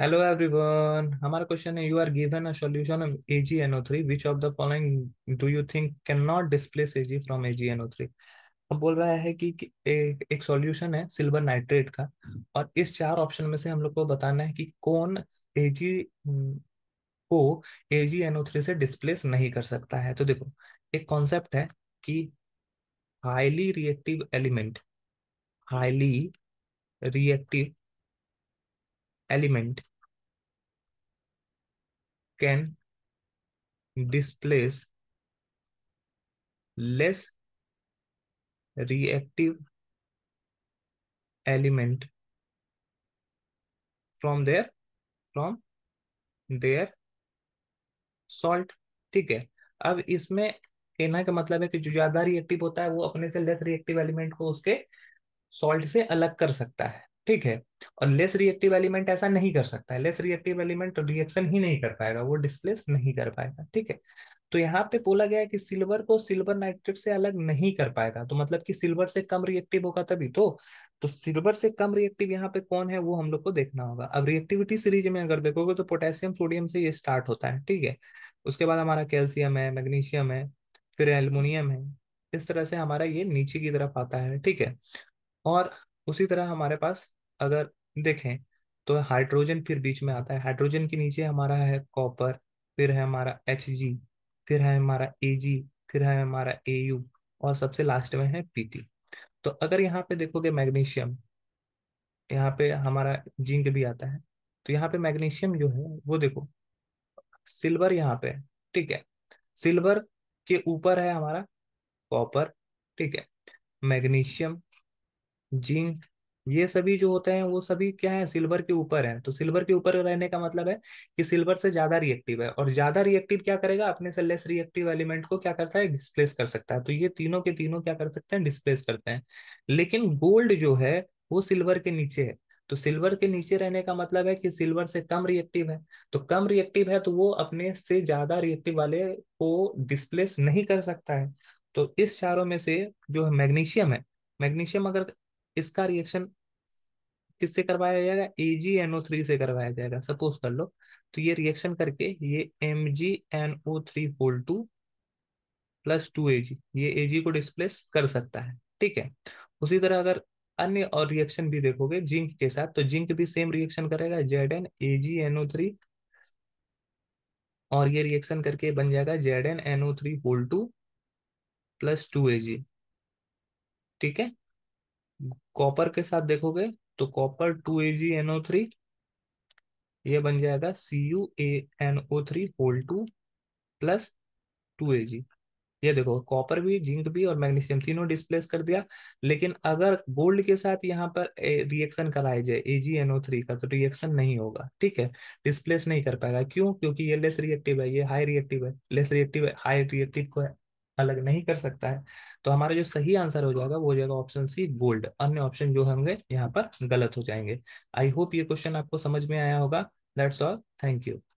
hello everyone हमारा question है you are given a solution of AgNO3 which of the following do you think can not displace Ag from AgNO3 अब बोल रहा है कि, एक एक सॉल्यूशन है सिल्वर नाइट्रेट का और इस चार ऑप्शन में से हम लोग को बताना है कि कौन Ag को AgNO3 से डिस्प्लेस नहीं कर सकता है तो देखो एक कॉन्सेप्ट है कि highly reactive element highly reactive element can displace less reactive element from their from their salt ठीक है अब इसमें कहना का मतलब है कि जो ज्यादा रिएक्टिव होता है वो अपने से लेस रिएक्टिव एलिमेंट को उसके सॉल्ट से अलग कर सकता है ठीक है और लेस रिएक्टिव एलिमेंट ऐसा नहीं कर सकता है लेस रिएक्टिव एलिमेंट रिएक्शन ही नहीं कर पाएगा वो डिस्प्लेस नहीं कर पाएगा ठीक है तो यहाँ पे बोला गया है कि सिल्वर को सिल्वर नाइट्रेट से अलग नहीं कर पाएगा तो मतलब कि सिल्वर से कम रिएक्टिव होगा तभी तो तो सिल्वर से कम रिएक्टिव यहाँ पे कौन है वो हम लोग को देखना होगा अब रिएक्टिविटी सीरीज में अगर देखोगे तो पोटेशियम सोडियम से ये स्टार्ट होता है ठीक है उसके बाद हमारा कैल्सियम है मैग्नीशियम है फिर एल्यूमिनियम है इस तरह से हमारा ये नीचे की तरफ आता है ठीक है और उसी तरह हमारे पास अगर देखें तो हाइड्रोजन फिर बीच में आता है हाइड्रोजन के नीचे हमारा है कॉपर फिर है हमारा एच जी फिर है हमारा ए जी फिर है हमारा ए और सबसे लास्ट में है पी तो अगर यहाँ पे देखोगे मैग्नीशियम यहाँ पे हमारा जिंक भी आता है तो यहाँ पे मैग्नीशियम जो है वो देखो सिल्वर यहाँ पे ठीक है सिल्वर के ऊपर है हमारा कॉपर ठीक है मैग्नीशियम जिंक ये सभी जो होते हैं वो सभी क्या है सिल्वर के ऊपर है तो सिल्वर के ऊपर रहने का मतलब है कि सिल्वर से ज्यादा रिएक्टिव है और ज्यादा रिएक्टिव क्या करेगा अपने से लेस रिएक्टिव एलिमेंट को क्या करता है डिस्प्लेस कर सकता है तो ये तीनों के तीनों क्या कर सकते हैं डिस्प्लेस करते हैं लेकिन गोल्ड जो है वो सिल्वर के नीचे है तो सिल्वर के नीचे रहने का मतलब है कि सिल्वर से कम रिएक्टिव है तो कम रिएक्टिव है तो वो अपने से ज्यादा रिएक्टिव वाले को डिस्प्लेस नहीं कर सकता है तो इस चारों में से जो है मैग्नीशियम है मैग्नीशियम अगर इसका रिएक्शन किससे करवाया जाएगा ए जी ओ थ्री से करवाया जाएगा सपोज कर लो तो ये रिएक्शन करके ये M G N O three whole two plus two A G ये ए जी को डिस्प्लेस कर सकता है ठीक है उसी तरह अगर अन्य और रिएक्शन भी देखोगे जिंक के साथ तो जिंक भी सेम रिएक्शन करेगा Z N A G N O three और ये रिएक्शन करके बन जाएगा Z N N O three whole two plus two A G ठीक है कॉपर के साथ देखोगे तो copper two A G NO three ये बन जाएगा C U A N O three whole two plus two A G ये देखो कॉपर भी जिंक भी और मैग्नीशियम तीनों डिस्प्लेस कर दिया लेकिन अगर गोल्ड के साथ यहाँ पर रिएक्शन कराया जाए एनओ थ्री का तो रिएक्शन नहीं होगा ठीक है डिस्प्लेस नहीं कर पाएगा क्यों क्योंकि ये लेस रिएक्टिव है ये हाई रिएक्टिव है लेस रिएक्टिव है हाई रिएक्टिव को है अलग नहीं कर सकता है तो हमारा जो सही आंसर हो जाएगा वो हो जाएगा ऑप्शन सी गोल्ड अन्य ऑप्शन जो होंगे यहाँ पर गलत हो जाएंगे आई होप ये क्वेश्चन आपको समझ में आया होगा दैट्स ऑल थैंक यू